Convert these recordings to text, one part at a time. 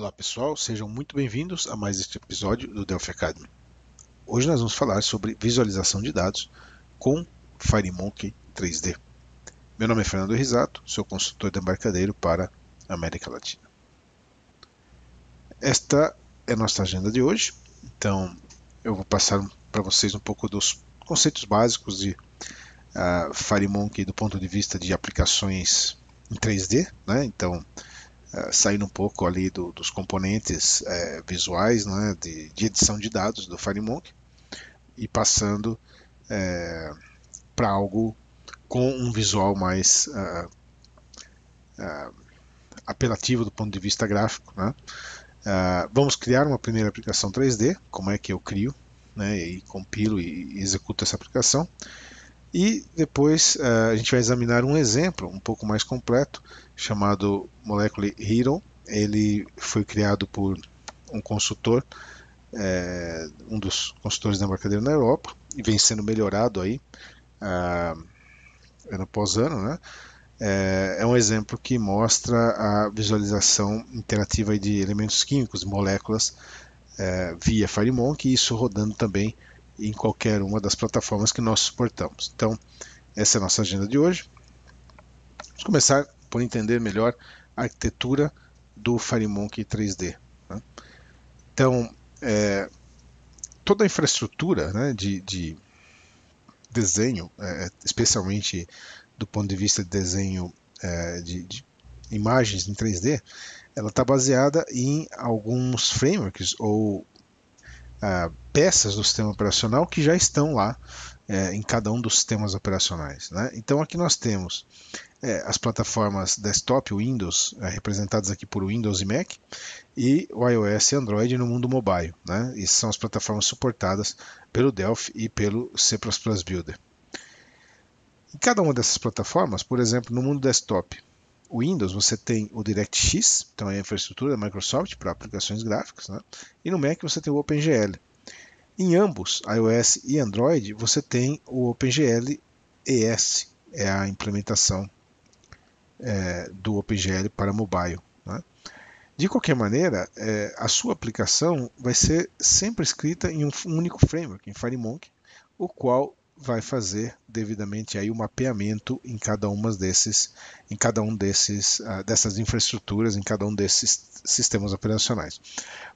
Olá pessoal, sejam muito bem-vindos a mais este episódio do Delphi Academy. Hoje nós vamos falar sobre visualização de dados com FireMonkey 3D. Meu nome é Fernando Risato, sou consultor de embarcadeiro para a América Latina. Esta é a nossa agenda de hoje, então eu vou passar para vocês um pouco dos conceitos básicos de uh, FireMonkey do ponto de vista de aplicações em 3D, né? então é, saindo um pouco ali do, dos componentes é, visuais né, de, de, edição de dados do FireMonk e passando é, para algo com um visual mais apelativo do ponto de vista gráfico. Né? vamos criar uma primeira aplicação 3D, como é que eu crio né, e compilo e executo essa aplicação. E depois eh, a gente vai examinar um exemplo um pouco mais completo chamado Molecule Hero. Ele foi criado por um consultor, é, um dos consultores da Embarcadero na Europa, e vem sendo melhorado aí ah, ano após ano. Né? É, é um exemplo que mostra a visualização interativa de elementos químicos, moléculas, é, via FireMonk, isso rodando também em qualquer uma das plataformas que nós suportamos. Então, essa é a nossa agenda de hoje. Vamos começar por entender melhor a arquitetura do FireMonkey 3D. Né? Então, é, toda a infraestrutura né, de, de, desenho, é, é, especialmente do ponto de vista de desenho é, de, de, imagens em 3D, ela está baseada em alguns frameworks ou ah, peças do sistema operacional que já estão lá é, em cada um dos sistemas operacionais. Né? Então aqui nós temos é, as plataformas desktop, Windows, é, representadas aqui por Windows e Mac, e o iOS e Android no mundo mobile. Né? E são as plataformas suportadas pelo Delphi e pelo C++ Builder. Em cada uma dessas plataformas, por exemplo, no mundo desktop, Windows você tem o DirectX, então é a infraestrutura da Microsoft para aplicações gráficas, né? e no Mac você tem o OpenGL. Em ambos, iOS e Android, você tem o OpenGL ES, é a implementação é, do OpenGL para mobile. Né? De qualquer maneira, é, a sua aplicação vai ser sempre escrita em um único framework, em FireMonk, o qual vai fazer devidamente aí o mapeamento em cada uma desses, em cada um desses, ah, dessas infraestruturas, em cada um desses sistemas operacionais.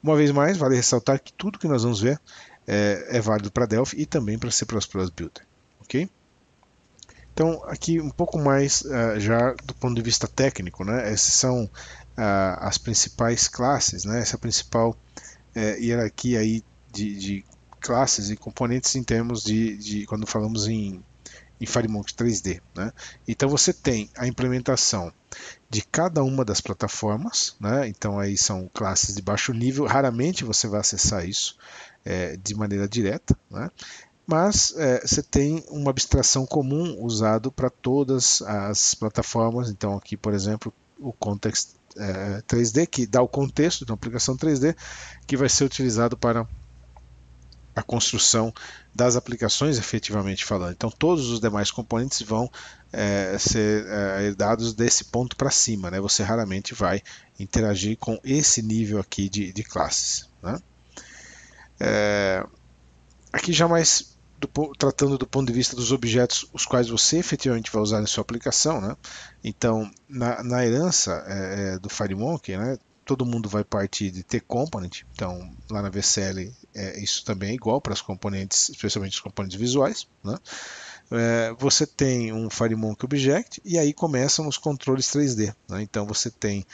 Uma vez mais, vale ressaltar que tudo que nós vamos ver é, é válido para Delphi e também para C++ Builder, ok? Então, aqui um pouco mais uh, já do ponto de vista técnico, né? Essas são uh, as principais classes, né? Essa é principal uh, hierarquia aí de, de classes e componentes em termos de, de quando falamos em, em FireMonkey 3D. Né? Então você tem a implementação de cada uma das plataformas, né? então aí são classes de baixo nível, raramente você vai acessar isso é, de maneira direta, né? mas é, você tem uma abstração comum usado para todas as plataformas, então aqui por exemplo o context é, 3D, que dá o contexto de uma aplicação 3D, que vai ser utilizado para a construção das aplicações efetivamente falando. Então todos os demais componentes vão é, ser é, herdados desse ponto para cima. Né? Você raramente vai interagir com esse nível aqui de, de classes. Né? É, aqui já mais do, tratando do ponto de vista dos objetos os quais você efetivamente vai usar em sua aplicação. Né? Então na, na herança é, é, do FireMonkey, né, todo mundo vai partir de T-component, então lá na VCL é, isso também é igual para as componentes, especialmente os componentes visuais. Né? É, você tem um FireMonkey Object e aí começam os controles 3D. Né? Então você tem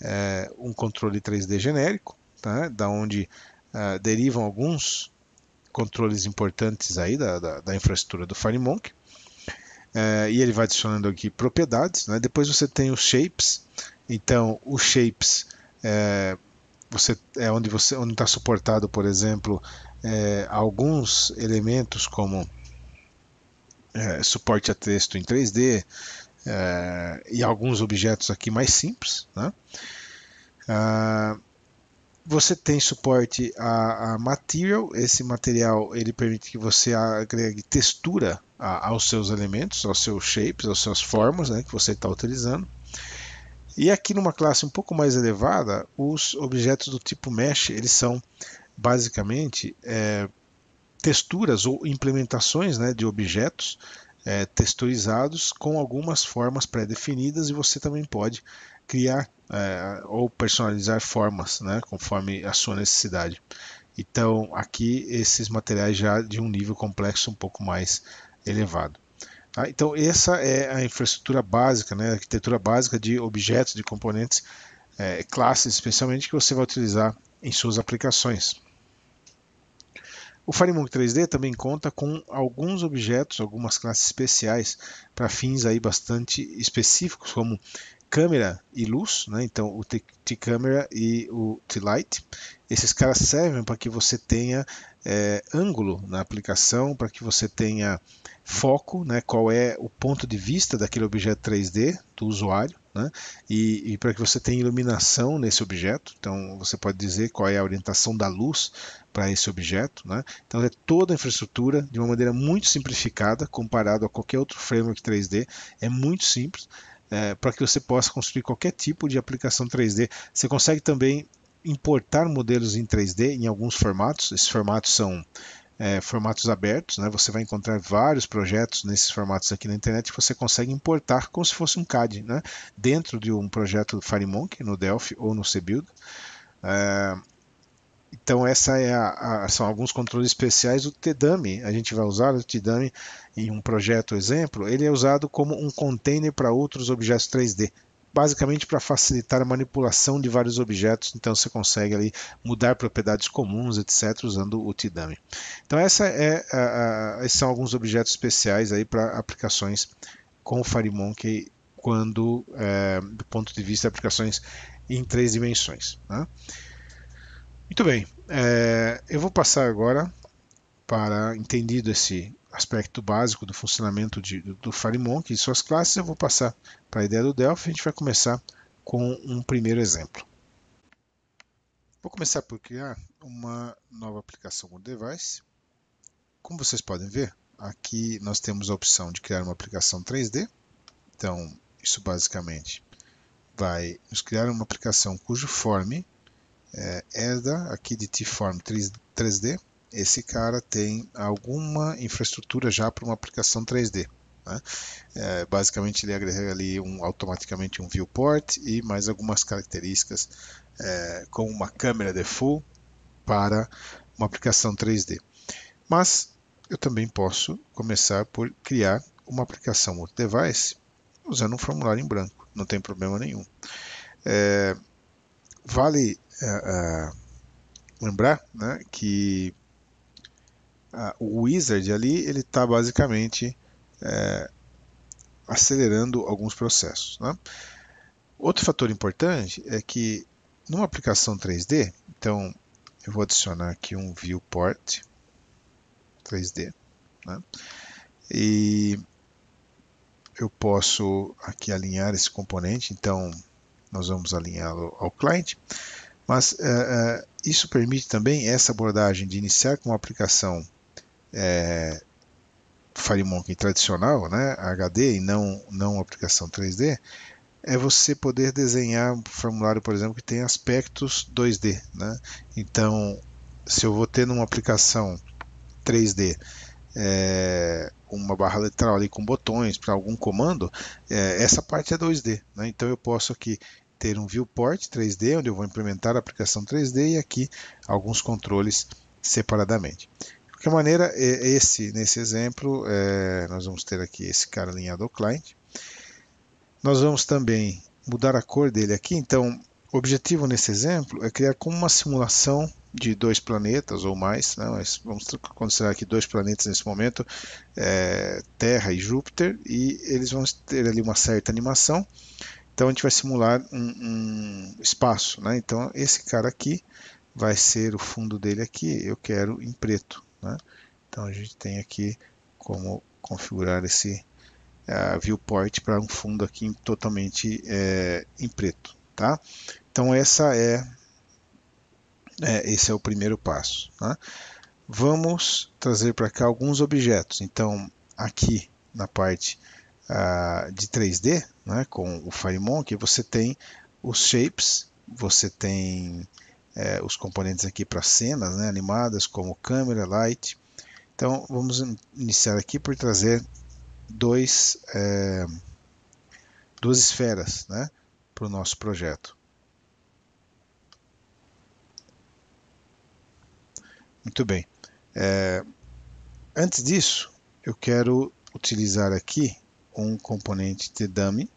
é, um controle 3D genérico, tá? da onde é, derivam alguns controles importantes aí da, da, da infraestrutura do FireMonkey. É, e ele vai adicionando aqui propriedades. Né? Depois você tem os shapes. Então, os shapes é, você é onde você onde está suportado, por exemplo, é, alguns elementos como é, suporte a texto em 3D é, e alguns objetos aqui mais simples, né? Ah, você tem suporte a, a, material. Esse material ele permite que você agregue textura a, aos seus elementos, aos seus shapes, às suas formas, né, que você está utilizando. E aqui numa classe um pouco mais elevada, os objetos do tipo mesh, eles são basicamente é, texturas ou implementações né, de objetos é, texturizados com algumas formas pré-definidas e você também pode criar é, ou personalizar formas né, conforme a sua necessidade. Então aqui esses materiais já de um nível complexo um pouco mais elevado. Tá? Então, essa é a infraestrutura básica, né? a arquitetura básica de objetos, de componentes, é, classes, especialmente, que você vai utilizar em suas aplicações. O FireMonk 3D também conta com alguns objetos, algumas classes especiais para fins aí bastante específicos, como câmera e luz, né? então o T-Camera e o T-Light. Esses caras servem para que você tenha é, ângulo na aplicação para que você tenha foco, né, qual é o ponto de vista daquele objeto 3D do usuário, né, e, e para que você tenha iluminação nesse objeto. Então, você pode dizer qual é a orientação da luz para esse objeto. Né? Então, é toda a infraestrutura de uma maneira muito simplificada comparado a qualquer outro framework 3D. É muito simples. É, para que você possa construir qualquer tipo de aplicação 3D. Você consegue também importar modelos em 3D em alguns formatos. Esses formatos são é, formatos abertos, né? Você vai encontrar vários projetos nesses formatos aqui na internet que você consegue importar como se fosse um CAD, né? Dentro de um projeto FireMonkey, no Delphi ou no CBuild. É, então essa é a, a, são alguns controles especiais O TDAMI. A gente vai usar o TDAMI em um projeto exemplo. Ele é usado como um container para outros objetos 3D basicamente para facilitar a manipulação de vários objetos, então você consegue ali mudar propriedades comuns, etc, usando o T-dummy. Então essa é esses são alguns objetos especiais aí para aplicações com o FireMonkey quando é, do ponto de vista de aplicações em três dimensões. Né? Muito bem, é, eu vou passar agora para entendido esse aspecto básico do funcionamento de, do FireMonkey e suas classes, eu vou passar para a ideia do Delphi. A gente vai começar com um primeiro exemplo. Vou começar por criar uma nova aplicação no device. Como vocês podem ver, aqui nós temos a opção de criar uma aplicação 3D. Então, isso basicamente vai nos criar uma aplicação cujo form eh, é, da aqui de tform 3D esse cara tem alguma infraestrutura já para uma aplicação 3D. Né? É, basicamente ele agrega ali um, automaticamente um viewport e mais algumas características é, com uma câmera default para uma aplicação 3D. Mas eu também posso começar por criar uma aplicação multi-device usando um formulário em branco, não tem problema nenhum. É, vale é, é, lembrar né, que o wizard ali ele está basicamente é, acelerando alguns processos. Né? Outro fator importante é que numa aplicação 3D, então eu vou adicionar aqui um viewport 3D, né? e eu posso aqui alinhar esse componente, então nós vamos alinhá-lo ao cliente, mas uh, uh, isso permite também essa abordagem de iniciar com uma aplicação é, Fire tradicional, né, HD e não, não aplicação 3D, é você poder desenhar um formulário, por exemplo, que tem aspectos 2D. Né? Então, se eu vou ter numa aplicação 3D é, uma barra lateral ali com botões para algum comando, é, essa parte é 2D. Né? Então, eu posso aqui ter um viewport 3D, onde eu vou implementar a aplicação 3D e aqui alguns controles separadamente qualquer maneira, esse, nesse exemplo, é, nós vamos ter aqui esse cara alinhado ao cliente. Nós vamos também mudar a cor dele aqui. Então, o objetivo nesse exemplo é criar como uma simulação de dois planetas ou mais, né? mas vamos considerar aqui dois planetas nesse momento, é, Terra e Júpiter, e eles vão ter ali uma certa animação. Então a gente vai simular um, um espaço, né? Então esse cara aqui vai ser o fundo dele aqui, eu quero em preto. Né? Então a gente tem aqui como configurar esse uh, viewport para um fundo aqui totalmente é, em preto. Tá? Então essa é, é, esse é o primeiro passo. Né? Vamos trazer para cá alguns objetos. Então aqui na parte uh, de 3D, né, com o Firemon, que você tem os shapes, você tem é, os componentes aqui para cenas né, animadas, como câmera, light. Então vamos iniciar aqui por trazer dois, é, duas esferas né, para o nosso projeto. Muito bem. É, antes disso, eu quero utilizar aqui um componente de dummy.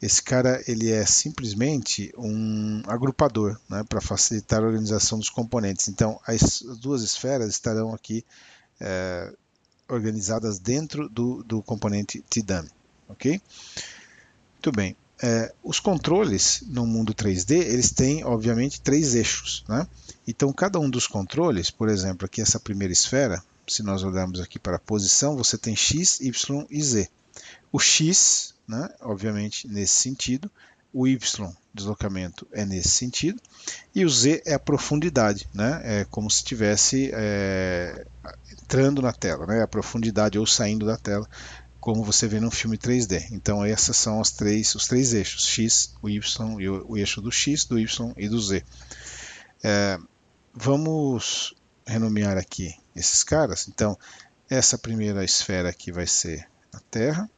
Esse cara ele é simplesmente um agrupador né, para facilitar a organização dos componentes. Então, as duas esferas estarão aqui é, organizadas dentro do, do componente TDAM. Ok? Muito bem. É, os controles no mundo 3D eles têm obviamente três eixos, né? Então cada um dos controles, por exemplo, aqui essa primeira esfera, se nós olharmos aqui para a posição, você tem x, y e z. O x né? obviamente nesse sentido. O y deslocamento é nesse sentido e o z é a profundidade, né? É como se estivesse é, entrando na tela, né? A profundidade ou saindo da tela, como você vê num filme 3D. Então esses são os três, os três eixos: x, o y o, o eixo do x, do y e do z. É, vamos renomear aqui esses caras. Então essa primeira esfera aqui vai ser a Terra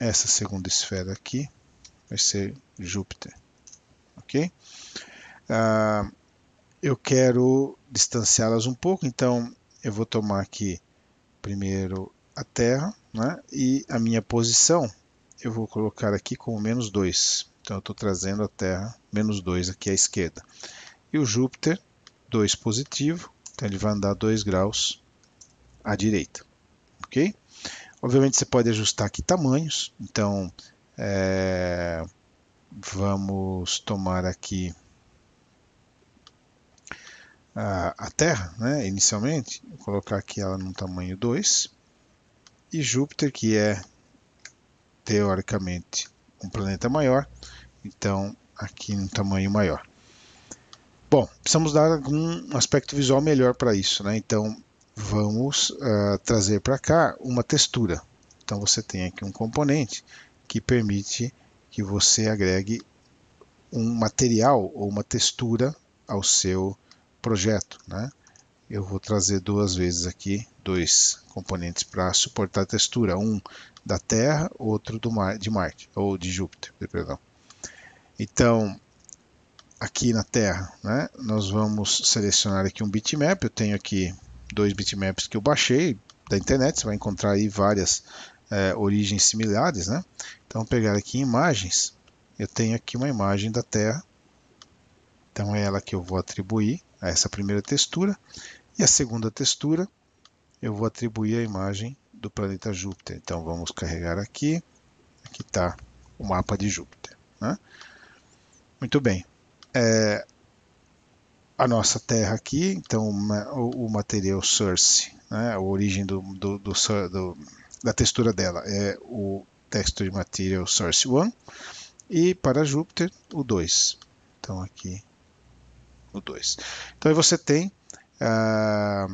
essa segunda esfera aqui vai ser Júpiter, ok? Uh, eu quero distanciá-las um pouco, então eu vou tomar aqui primeiro a Terra, né? E a minha posição eu vou colocar aqui como menos 2. Então eu estou trazendo a Terra menos 2 aqui à esquerda. E o Júpiter, 2 positivo, então ele vai andar 2 graus à direita, ok? Obviamente você pode ajustar aqui tamanhos, então é, vamos tomar aqui a, a Terra, né, inicialmente, Vou colocar aqui ela no tamanho 2, e Júpiter, que é teoricamente um planeta maior, então aqui no tamanho maior. Bom, precisamos dar algum aspecto visual melhor para isso, né? Então, vamos uh, trazer para cá uma textura. Então você tem aqui um componente que permite que você agregue um material ou uma textura ao seu projeto. Né? Eu vou trazer duas vezes aqui dois componentes para suportar a textura, um da Terra, outro do Mar, de Marte ou de Júpiter, perdão. Então, aqui na Terra, né, nós vamos selecionar aqui um bitmap. Eu tenho aqui dois bitmaps que eu baixei da internet, você vai encontrar aí várias é, origens similares, né? Então, pegar aqui imagens, eu tenho aqui uma imagem da Terra, então é ela que eu vou atribuir a essa primeira textura, e a segunda textura eu vou atribuir a imagem do planeta Júpiter. Então, vamos carregar aqui, aqui está o mapa de Júpiter. Né? Muito bem, é, a nossa terra aqui, então o, o material source, né, a origem do, do, do, do, da textura dela é o texture material source 1 e para Júpiter o 2. Então aqui o 2. Então aí você tem ah,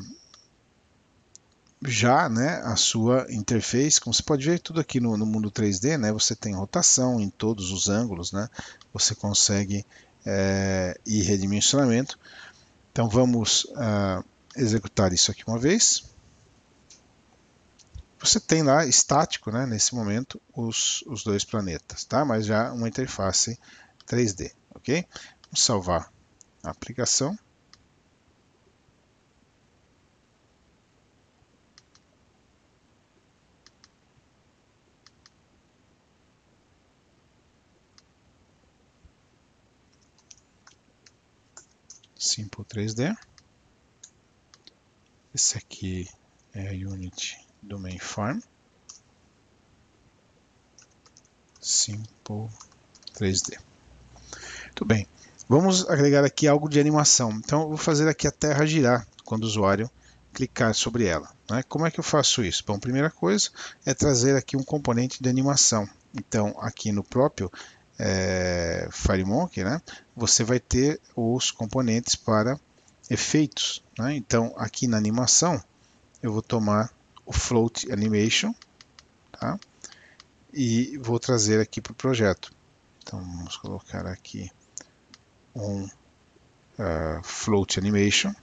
já né, a sua interface, como você pode ver tudo aqui no, no mundo 3D, né, você tem rotação em todos os ângulos, né, você consegue é, e redimensionamento. Então vamos ah, executar isso aqui uma vez. Você tem lá estático, né, nesse momento, os, os dois planetas, tá? mas já uma interface 3D. ok? Vamos salvar a aplicação. Simple 3D. Esse aqui é a unit do main farm. Simple 3D. Muito bem, vamos agregar aqui algo de animação. Então eu vou fazer aqui a terra girar quando o usuário clicar sobre ela. Né? Como é que eu faço isso? Bom, primeira coisa é trazer aqui um componente de animação. Então aqui no próprio é, FireMonkey, né, você vai ter os componentes para efeitos. Né? Então, aqui na animação, eu vou tomar o Float Animation tá? e vou trazer aqui para o projeto. Então, vamos colocar aqui um uh, Float Animation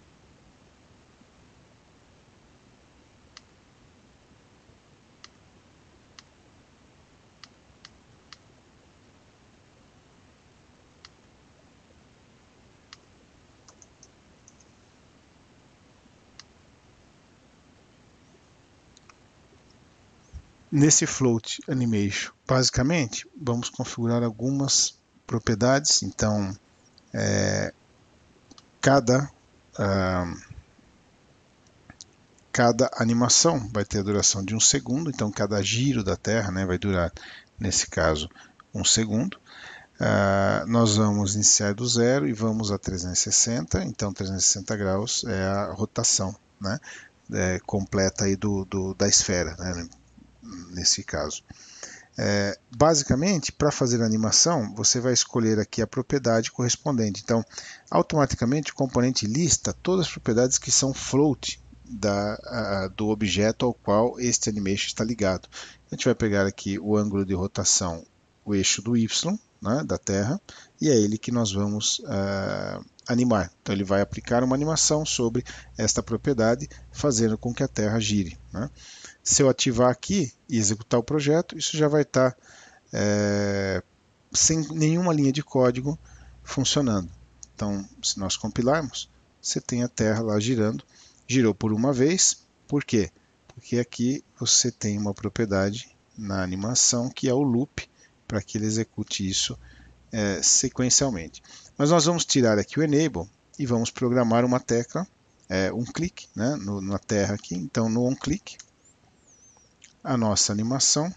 Nesse float animation, basicamente, vamos configurar algumas propriedades. Então, é, cada, uh, cada animação vai ter a duração de um segundo. Então, cada giro da Terra né, vai durar, nesse caso, um segundo. Uh, nós vamos iniciar do zero e vamos a 360. Então, 360 graus é a rotação né, é, completa aí do, do da esfera. Né? nesse caso. É, basicamente, para fazer a animação, você vai escolher aqui a propriedade correspondente. Então, automaticamente o componente lista todas as propriedades que são float da, a, do objeto ao qual este animation está ligado. A gente vai pegar aqui o ângulo de rotação, o eixo do Y, né, da Terra, e é ele que nós vamos uh, animar. Então ele vai aplicar uma animação sobre esta propriedade, fazendo com que a Terra gire. Né? se eu ativar aqui e executar o projeto, isso já vai estar tá, é, sem nenhuma linha de código funcionando. Então, se nós compilarmos, você tem a Terra lá girando. Girou por uma vez, por quê? Porque aqui você tem uma propriedade na animação que é o loop, para que ele execute isso é, sequencialmente. Mas nós vamos tirar aqui o enable e vamos programar uma tecla, é, um clique né, na Terra aqui. Então, no onClick, a nossa animação,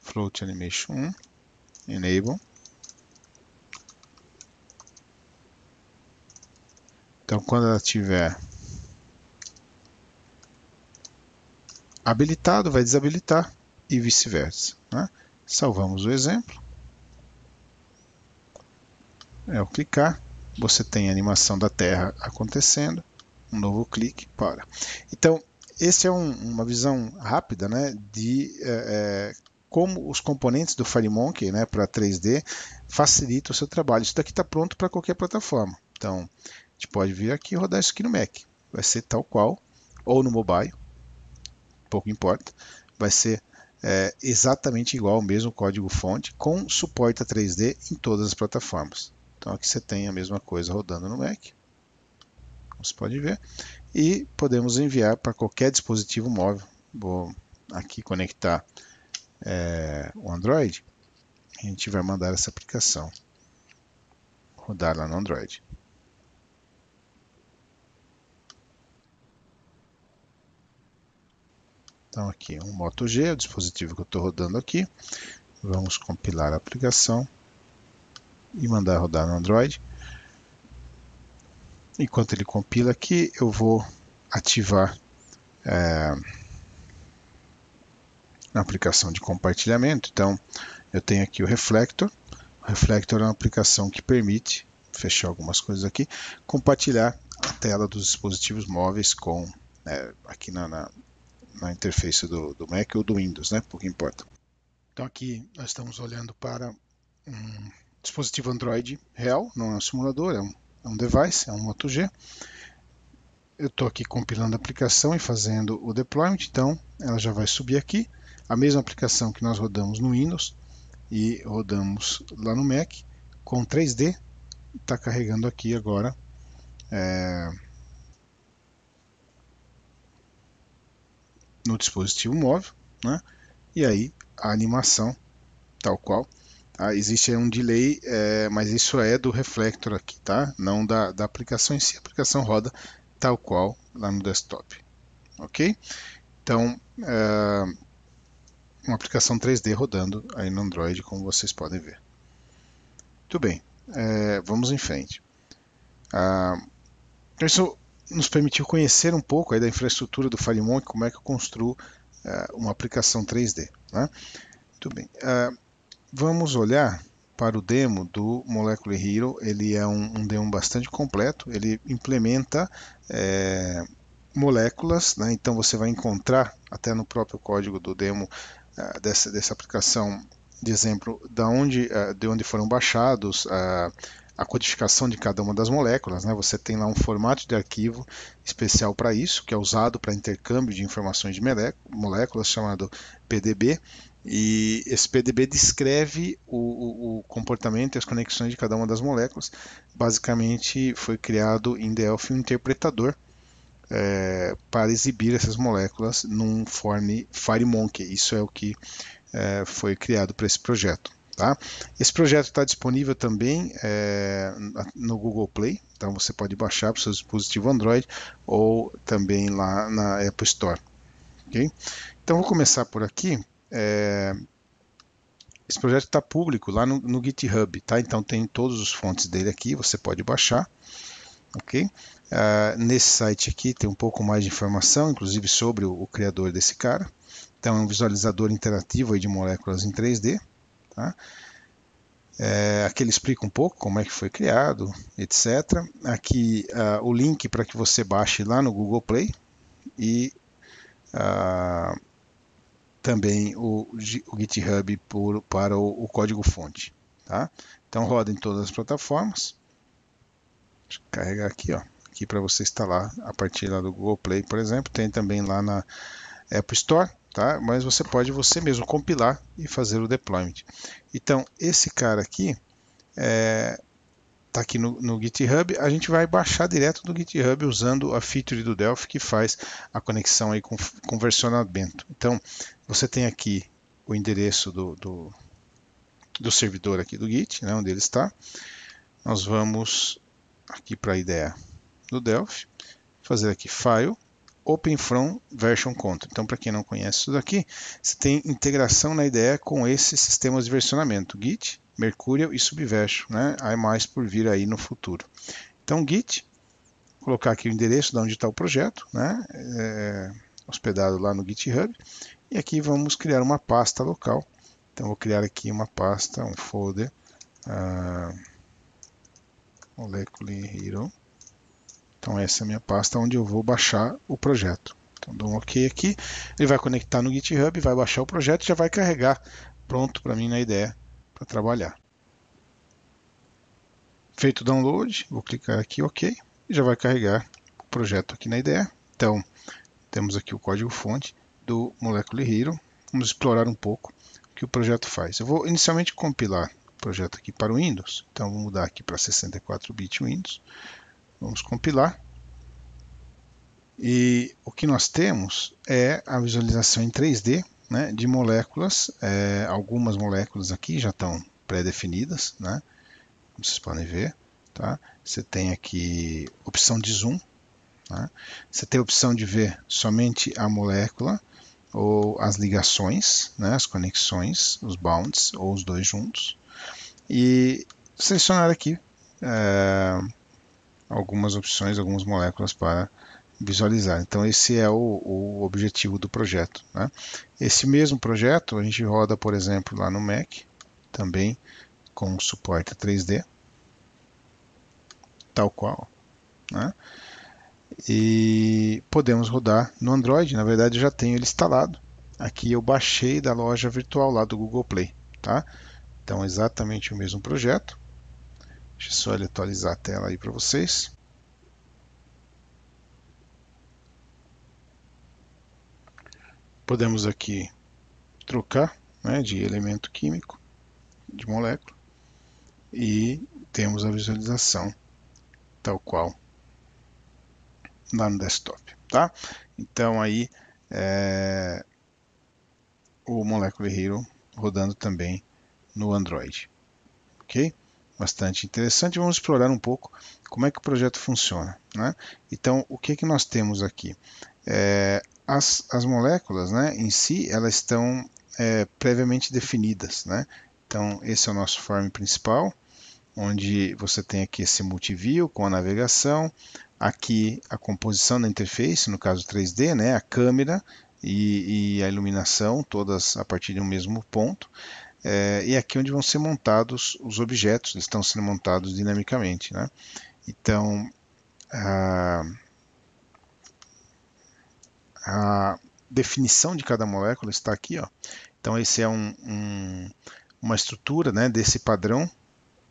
float animation 1, enable. Então quando ela tiver habilitado, vai desabilitar e vice-versa. Né? Salvamos o exemplo. Ao é clicar, você tem a animação da Terra acontecendo, um novo clique para. Então, essa é um, uma visão rápida né, de é, é como os componentes do FireMonkey né, para 3D facilitam o seu trabalho. Isso daqui está pronto para qualquer plataforma. Então, a gente pode vir aqui e rodar isso aqui no Mac. Vai ser tal qual, ou no mobile, pouco importa. Vai ser é, exatamente igual o mesmo código-fonte, com suporte a 3D em todas as plataformas. Então aqui você tem a mesma coisa rodando no Mac. Você pode ver e podemos enviar para qualquer dispositivo móvel. Vou aqui conectar é, o Android, a gente vai mandar essa aplicação rodar lá no Android. Então aqui um Moto G, o dispositivo que eu estou rodando aqui. Vamos compilar a aplicação e mandar rodar no Android enquanto ele compila aqui, eu vou ativar é, a aplicação de compartilhamento. Então, eu tenho aqui o Reflector. O Reflector é uma aplicação que permite, fechar algumas coisas aqui, compartilhar a tela dos dispositivos móveis com né, aqui na, na, na interface do, do, Mac ou do Windows, né? pouco importa. Então aqui nós estamos olhando para um dispositivo Android real, não é um simulador, é um é um device, é um Moto G. Eu estou aqui compilando a aplicação e fazendo o deployment, então ela já vai subir aqui. A mesma aplicação que nós rodamos no Windows e rodamos lá no Mac, com 3D, está carregando aqui agora. É, no dispositivo móvel, né? e aí a animação, tal qual. Ah, existe um delay, é, mas isso é do reflector aqui, tá? Não da, da aplicação em si, a aplicação roda tal qual lá no desktop, ok? Então, é, uma aplicação 3D rodando aí no Android, como vocês podem ver. Muito bem, é, vamos em frente. Ah, isso nos permitiu conhecer um pouco aí da infraestrutura do FileMonk, como é que eu construo ah, uma aplicação 3D. Né? Muito bem. Ah, Vamos olhar para o demo do Molecular Hero, ele é um, um demo bastante completo, ele implementa é, moléculas, né? então você vai encontrar até no próprio código do demo uh, dessa, dessa aplicação, de exemplo, da onde, uh, de onde foram baixados uh, a codificação de cada uma das moléculas. Né? Você tem lá um formato de arquivo especial para isso, que é usado para intercâmbio de informações de moléculas, chamado PDB. E esse PDB descreve o, o, o, comportamento e as conexões de cada uma das moléculas. Basicamente, foi criado em Delphi um interpretador é, para exibir essas moléculas num form FireMonkey. Isso é o que é, foi criado para esse projeto. Tá? Esse projeto está disponível também é, no Google Play, então você pode baixar para o seu dispositivo Android ou também lá na Apple Store. Okay? Então vou começar por aqui é, esse projeto está público lá no, no, GitHub, tá? Então tem todos os fontes dele aqui, você pode baixar, ok? Uh, nesse site aqui tem um pouco mais de informação, inclusive sobre o, o criador desse cara. Então é um visualizador interativo de moléculas em 3D, tá? É, aqui ele explica um pouco como é que foi criado, etc. Aqui uh, o link para que você baixe lá no Google Play e uh, também o, o GitHub por, para o, o código-fonte. Tá? Então roda em todas as plataformas. carregar aqui, ó, aqui para você instalar a partir lá do Google Play, por exemplo. Tem também lá na App Store, tá? mas você pode você mesmo compilar e fazer o deployment. Então esse cara aqui é, está aqui no, no, GitHub, a gente vai baixar direto do GitHub usando a feature do Delphi que faz a conexão aí com, com versionamento. Então, você tem aqui o endereço do, do, do servidor aqui do Git, né, onde ele está. Nós vamos aqui para a ideia do Delphi, fazer aqui File, Open From Version Control. Então, para quem não conhece isso daqui, você tem integração na ideia com esses sistemas de versionamento, Git, Mercúrio e Subverso, né? Há mais por vir aí no futuro. Então, Git, colocar aqui o endereço de onde está o projeto, né? É, hospedado lá no GitHub. E aqui vamos criar uma pasta local. Então, vou criar aqui uma pasta, um folder, uh, Molecule Hero. Então, essa é a minha pasta onde eu vou baixar o projeto. Então, dou um OK aqui. Ele vai conectar no GitHub, vai baixar o projeto, já vai carregar pronto para mim na ideia para trabalhar. Feito o download, vou clicar aqui OK e já vai carregar o projeto aqui na IDE. Então, temos aqui o código-fonte do Molecule Hero. Vamos explorar um pouco o que o projeto faz. Eu vou inicialmente compilar o projeto aqui para o Windows. Então, vou mudar aqui para 64-bit Windows. Vamos compilar. E o que nós temos é a visualização em 3D né, de moléculas, é, algumas moléculas aqui já estão pré-definidas, né, como vocês podem ver. Tá? Você tem aqui opção de zoom, tá? você tem a opção de ver somente a molécula ou as ligações, né, as conexões, os bounds ou os dois juntos. E selecionar aqui é, algumas opções, algumas moléculas para visualizar. Então esse é o, o objetivo do projeto. Né? Esse mesmo projeto a gente roda, por exemplo, lá no Mac, também com suporte 3D, tal qual. Né? E podemos rodar no Android, na verdade eu já tenho ele instalado. Aqui eu baixei da loja virtual lá do Google Play. Tá? Então exatamente o mesmo projeto. Deixa eu só ele atualizar a tela aí para vocês. podemos aqui trocar né, de elemento químico, de molécula, e temos a visualização tal qual lá no desktop, tá? Então aí é, o Molecular Hero rodando também no Android, ok? Bastante interessante, vamos explorar um pouco como é que o projeto funciona, né? Então o que, é que nós temos aqui? É, as, as moléculas né, em si, elas estão é, previamente definidas. Né? Então, esse é o nosso form principal, onde você tem aqui esse multiview com a navegação, aqui a composição da interface, no caso 3D, né, a câmera e, e a iluminação, todas a partir de um mesmo ponto. É, e aqui onde vão ser montados os objetos, eles estão sendo montados dinamicamente. Né? Então, a definição de cada molécula está aqui. Ó. Então, esse é um, um, uma estrutura né, desse padrão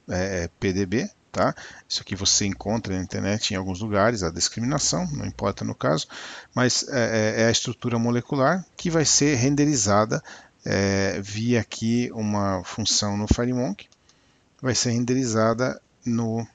é, PDB. Tá? Isso aqui você encontra na internet em alguns lugares, a discriminação, não importa no caso, mas é, é, é a estrutura molecular que vai ser renderizada é, via aqui uma função no FireMonk, vai ser renderizada no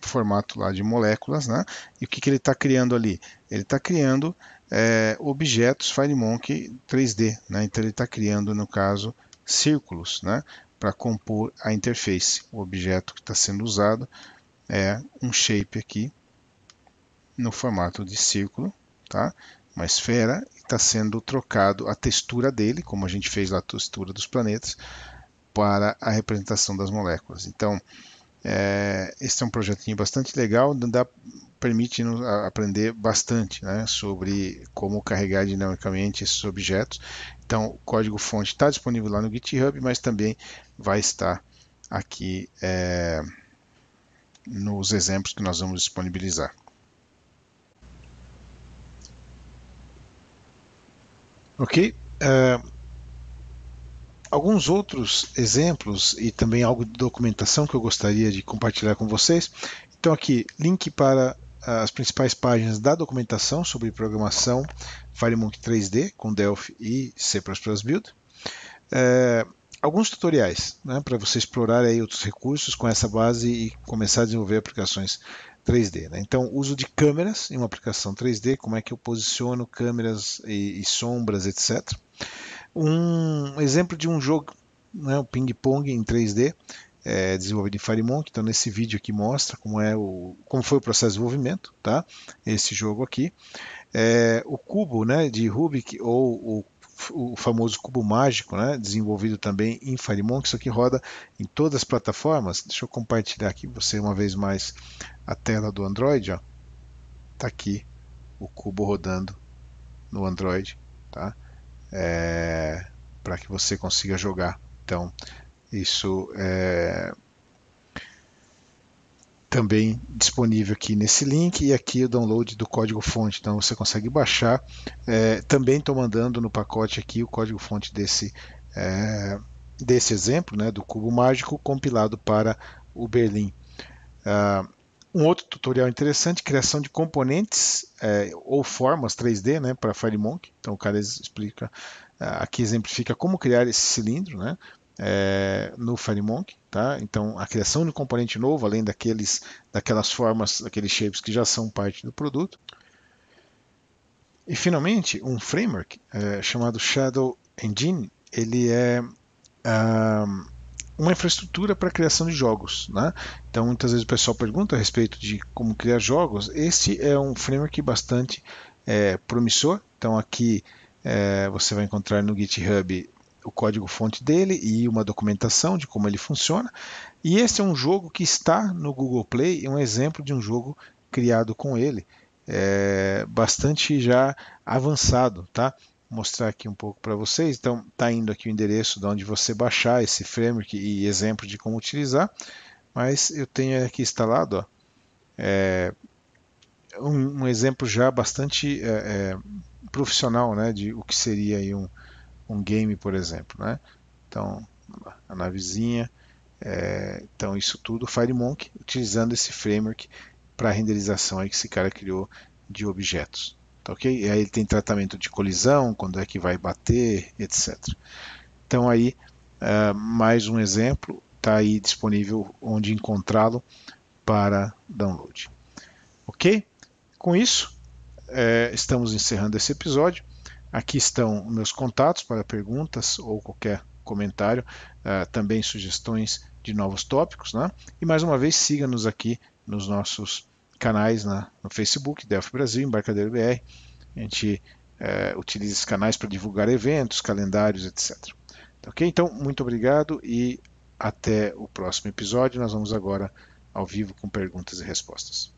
formato lá de moléculas, né? E o que, que ele está criando ali? Ele está criando é, objetos FireMonkey 3D. Né? Então ele está criando, no caso, círculos né? para compor a interface. O objeto que está sendo usado é um shape aqui no formato de círculo, tá? uma esfera, está sendo trocado a textura dele, como a gente fez lá a textura dos planetas, para a representação das moléculas. Então, é, é um projetinho bastante legal, dá permite nos aprender bastante né, sobre como carregar dinamicamente esses objetos. Então, o código-fonte está disponível lá no GitHub, mas também vai estar aqui é, nos exemplos que nós vamos disponibilizar. Ok? É, alguns outros exemplos e também algo de documentação que eu gostaria de compartilhar com vocês. Então aqui, link para as principais páginas da documentação sobre programação FireMonkey 3D com Delphi e C++ Build. É, alguns tutoriais né, para você explorar aí outros recursos com essa base e começar a desenvolver aplicações 3D. Né? Então, uso de câmeras em uma aplicação 3D, como é que eu posiciono câmeras e, e sombras, etc. Um exemplo de um jogo, né, o ping-pong em 3D, é, desenvolvido em Firemonk. Então tá nesse vídeo aqui mostra como é o como foi o processo de desenvolvimento, tá? Esse jogo aqui, é, o cubo, né, de Rubik ou o, o famoso cubo mágico, né, desenvolvido também em Firemonk. Isso aqui roda em todas as plataformas. Deixa eu compartilhar aqui você uma vez mais a tela do Android, ó. Tá aqui o cubo rodando no Android, tá? É, para que você consiga jogar. Então, isso é também disponível aqui nesse link e aqui o download do código-fonte, então você consegue baixar. É, também estou mandando no pacote aqui o código-fonte desse, é, desse exemplo, né, do cubo mágico compilado para o Berlim. Uh, um outro tutorial interessante, criação de componentes é, ou formas 3D né, para FireMonk. Então o cara explica, ah, aqui exemplifica como criar esse cilindro, né, é, no FireMonkey, tá? Então a criação de um componente novo, além daqueles, daquelas formas, daqueles shapes que já são parte do produto. E finalmente um framework é, chamado Shadow Engine, ele é um, uma infraestrutura para criação de jogos. Né? Então, muitas vezes o pessoal pergunta a respeito de como criar jogos. Esse é um framework bastante é, promissor. Então, aqui é, você vai encontrar no GitHub o código-fonte dele e uma documentação de como ele funciona. E esse é um jogo que está no Google Play, é um exemplo de um jogo criado com ele, é bastante já avançado, tá? Vou mostrar aqui um pouco para vocês. Então, tá indo aqui o endereço de onde você baixar esse framework e exemplo de como utilizar. Mas eu tenho aqui instalado, ó, é, um, um, exemplo já bastante é, é profissional, né, de o que seria aí um um game, por exemplo, né? Então, a navezinha, é, então isso tudo FireMonkey utilizando esse framework para renderização aí que esse cara criou de objetos, tá ok? E aí ele tem tratamento de colisão, quando é que vai bater, etc. Então aí uh, mais um exemplo está aí disponível onde encontrá-lo para download, ok? Com isso é, estamos encerrando esse episódio. Aqui estão meus contatos para perguntas ou qualquer comentário, uh, também sugestões de novos tópicos. Né? E mais uma vez, siga-nos aqui nos nossos canais né? no Facebook, Delphi Brasil, Embarcadeiro BR. A gente uh, utiliza esses canais para divulgar eventos, calendários, etc. Tá ok? Então, muito obrigado e até o próximo episódio. Nós vamos agora ao vivo com perguntas e respostas.